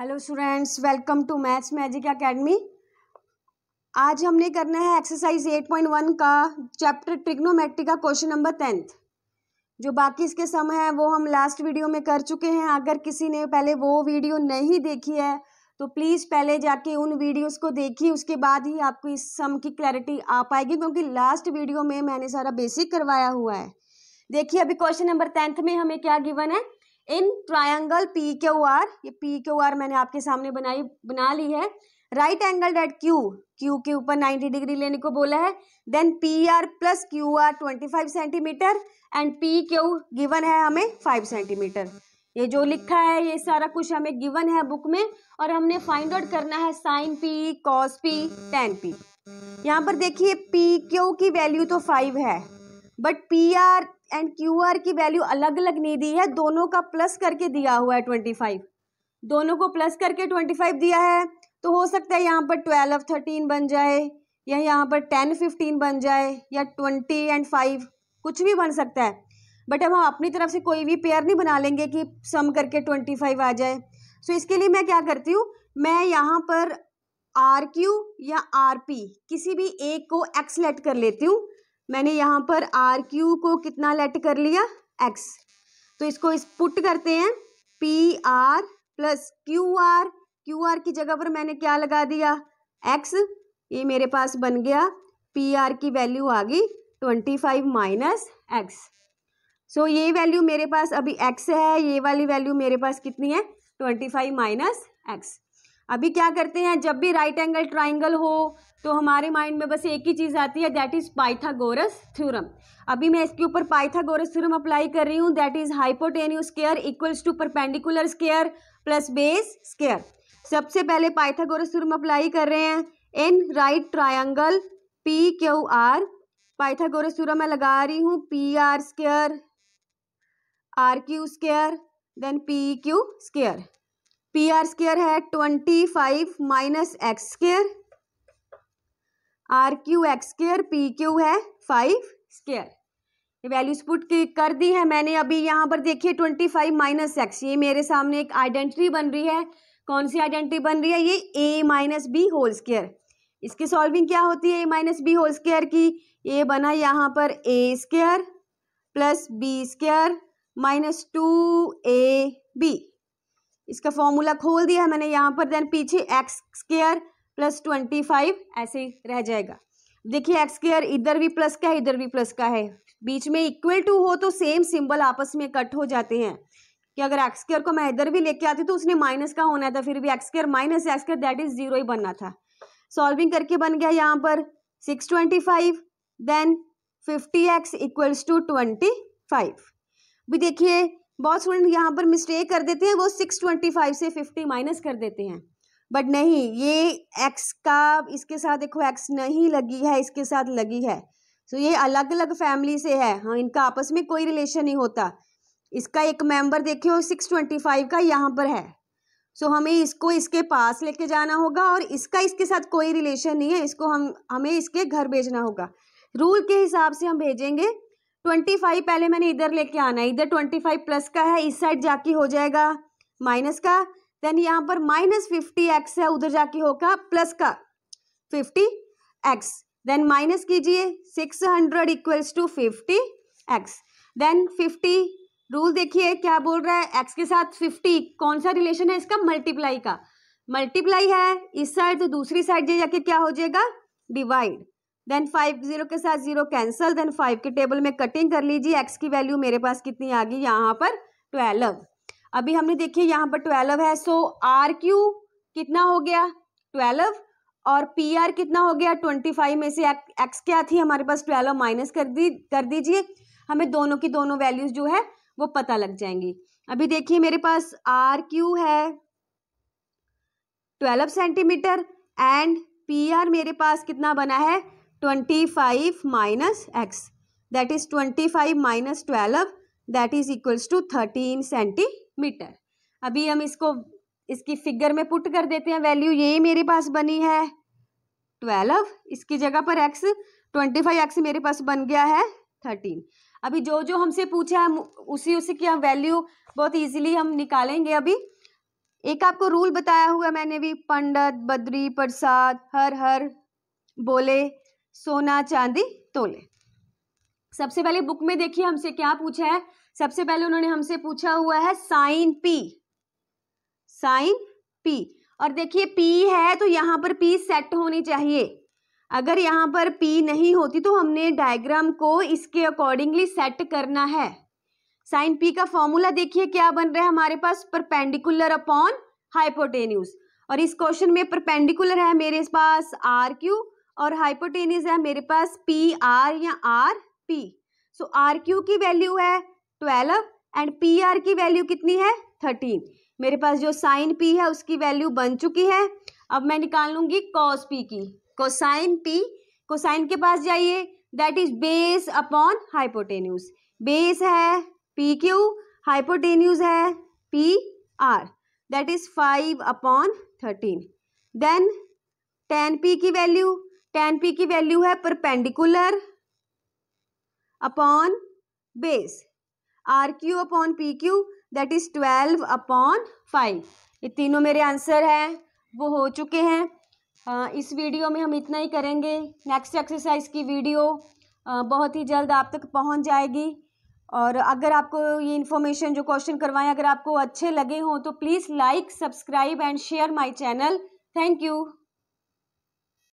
hello students welcome to maths magic academy आज हमने करना है एक्सरसाइज 8.1 का चैप्टर ट्रिग्नोमेट्री का क्वेश्चन नंबर टेंथ जो बाकी इसके सम है वो हम लास्ट वीडियो में कर चुके हैं अगर किसी ने पहले वो वीडियो नहीं देखी है तो प्लीज़ पहले जाके उन वीडियोस को देखिए उसके बाद ही आपको इस सम की क्लैरिटी आ पाएगी क्योंकि लास्ट वीडियो में मैंने सारा बेसिक करवाया हुआ है देखिए अभी क्वेश्चन नंबर टेंथ में हमें क्या गिवन है in triangle P Q R ये पी क्यू आर मैंने आपके सामने बनाई बना ली है right angle that Q Q के ऊपर 90 डिग्री लेने को बोला है then P R plus Q R twenty five centimetre and P Q given है हमें फाइव सेंटीमीटर ये जो लिखा है ये सारा कुछ हमें गिवन है बुक में और हमने फाइंड आउट करना है sine P cos P tan P यहाँ पर देखिए पी क्यू की वैल्यू तो फाइव है but P R and Q R की वैल्यू अलग अलग नहीं दी है दोनों का प्लस करके दिया हुआ है ट्वेंटी फाइव दोनों को प्लस करके ट्वेंटी फाइव दिया है तो हो सकता है यहाँ पर ट्वेल्व थर्टीन बन जाए या यहाँ पर टेन फिफ्टीन बन जाए या ट्वेंटी एंड फाइव कुछ भी बन सकता है बट अब हम अपनी तरफ से कोई भी पेयर नहीं बना लेंगे कि सम करके ट्वेंटी फाइव आ जाए सो so, इसके लिए मैं क्या करती हूँ मैं यहाँ पर आर क्यू या आर पी किसी भी एक को एक्सलेक्ट कर लेती हूँ मैंने यहाँ पर आर क्यू को कितना लेट कर लिया एक्स तो इसको इस पुट करते हैं P R plus Q R Q R की जगह पर मैंने क्या लगा दिया एक्स ये मेरे पास बन गया पी आर की वैल्यू आ गई twenty five minus X so ये वैल्यू मेरे पास अभी एक्स है ये वाली वैल्यू मेरे पास कितनी है ट्वेंटी फाइव माइनस एक्स अभी क्या करते हैं जब भी राइट एंगल ट्राइंगल हो तो हमारे माइंड में बस एक ही चीज़ आती है दैट इज़ पाइथागोरस थ्योरम अभी मैं इसके ऊपर पाइथागोरस थ्योरम अप्लाई कर रही हूँ that is hypotenuse square equals to perpendicular square plus base square सबसे पहले पाइथागोरस थ्योरम अप्लाई कर रहे हैं in right triangle P Q R Pythagoras theorem मैं लगा रही हूँ P R square R Q square then P Q square P R square है twenty five minus X square R Q X square P Q है five square values put कर दी है मैंने अभी यहाँ पर देखिए ट्वेंटी फाइव माइनस एक्स ये मेरे सामने एक आइडेंटिटी बन रही है कौन सी आइडेंटिटी बन रही है ये A minus B whole square इसकी सॉल्विंग क्या होती है A minus B whole square की ये बना यहाँ पर A square plus B square minus two A B इसका फॉर्मूला खोल दिया है मैंने यहाँ पर देन पीछे X square plus twenty five ऐसे रह जाएगा देखिए एक्स स्केयर इधर भी प्लस का है इधर भी प्लस का है बीच में इक्वल टू हो तो सेम सिंबल आपस में कट हो जाते हैं कि अगर एक्स स्केयर को मैं इधर भी लेके आती तो उसने माइनस का होना था तो फिर भी X square minus X square that is zero ही बनना था सॉल्विंग करके बन गया यहाँ पर six twenty five then fifty X equals to twenty five भी देखिए बहुत स्टूडेंट यहाँ पर मिस्टेक कर देते हैं वो सिक्स ट्वेंटी फाइव से फिफ्टी माइनस कर देते हैं बट नहीं ये एक्स का इसके साथ देखो एक्स नहीं लगी है इसके साथ लगी है सो so, ये अलग अलग फैमिली से है हाँ इनका आपस में कोई रिलेशन नहीं होता इसका एक मेंबर देखियो सिक्स ट्वेंटी फाइव का यहाँ पर है सो so, हमें इसको इसके पास लेके जाना होगा और इसका इसके साथ कोई रिलेशन नहीं है इसको हम हमें इसके घर भेजना होगा रूल के हिसाब से हम भेजेंगे ट्वेंटी फाइव पहले मैंने इधर लेके आना है इधर ट्वेंटी फाइव प्लस का है इस साइड जाके हो जाएगा माइनस का देन यहाँ पर माइनस फिफ्टी एक्स है उधर जाके होगा प्लस का फिफ्टी एक्स देन माइनस कीजिए six hundred equals to fifty X then fifty rule देखिए क्या बोल रहा है एक्स के साथ फिफ्टी कौन सा रिलेशन है इसका मल्टीप्लाई का मल्टीप्लाई है इस साइड तो दूसरी साइड जाके क्या हो जाएगा डिवाइड देन फाइव जीरो के साथ जीरो कैंसिल देन फाइव के टेबल में कटिंग कर लीजिए एक्स की वैल्यू मेरे पास कितनी आ गई यहाँ पर ट्वेल्व अभी हमने देखिए यहाँ पर ट्वेल्व है सो आर क्यू कितना हो गया ट्वेल्व और पी आर कितना हो गया ट्वेंटी फाइव में से एक्स क्या थी हमारे पास ट्वेल्व माइनस कर दी कर दीजिए हमें दोनों की दोनों वैल्यूज़ जो है वो पता लग जाएंगी अभी देखिए मेरे पास आर क्यू है twelve centimetre and P R मेरे पास कितना बना है twenty five minus X that is twenty five minus twelve that is equals to thirteen centimetre अभी हम इसको इसकी फिगर में पुट कर देते हैं वैल्यू ये मेरे पास बनी है ट्वेल्व इसकी जगह पर एक्स ट्वेंटी फाइव एक्स मेरे पास बन गया है थर्टीन अभी जो जो हमसे पूछा है उसी उसी की हम वैल्यू बहुत इजीली हम निकालेंगे अभी एक आपको रूल बताया हुआ मैंने भी पंडित बद्री प्रसाद हर हर बोले सोना चांदी तोले सबसे पहले बुक में देखिए हमसे क्या पूछा है सबसे पहले उन्होंने हमसे पूछा हुआ है साइन पी साइन पी और देखिए पी है तो यहां पर पी सेट होनी चाहिए अगर यहां पर पी नहीं होती तो हमने डायग्राम को इसके अकॉर्डिंगली सेट करना है साइन पी का फॉर्मूला देखिए क्या बन रहा है हमारे पास परपेंडिकुलर अपॉन हाइपोटेन्यूज और इस क्वेश्चन में परपेंडिकुलर है मेरे पास आर क्यू और हाइपोटेनिस है मेरे पास पी आर या R P so R Q की वैल्यू है ट्वेल्व एंड पी आर की वैल्यू कितनी है थर्टीन मेरे पास जो साइन पी है उसकी वैल्यू बन चुकी है अब मैं निकाल लूंगी कॉस पी की कोसाइन पी कोसाइन के पास जाइए that is base upon hypotenuse base है पी क्यू हाइपोटेन्यूज है P R that is five upon thirteen then tan P की वैल्यू टेन पी की वैल्यू है perpendicular upon base R Q upon P Q that is twelve upon five ये तीनों मेरे answer हैं वो हो चुके हैं इस वीडियो में हम इतना ही करेंगे नेक्स्ट एक्सरसाइज की वीडियो बहुत ही जल्द आप तक पहुंच जाएगी और अगर आपको ये इन्फॉर्मेशन जो क्वेश्चन करवाएं अगर आपको अच्छे लगे हों तो please like subscribe and share my channel thank you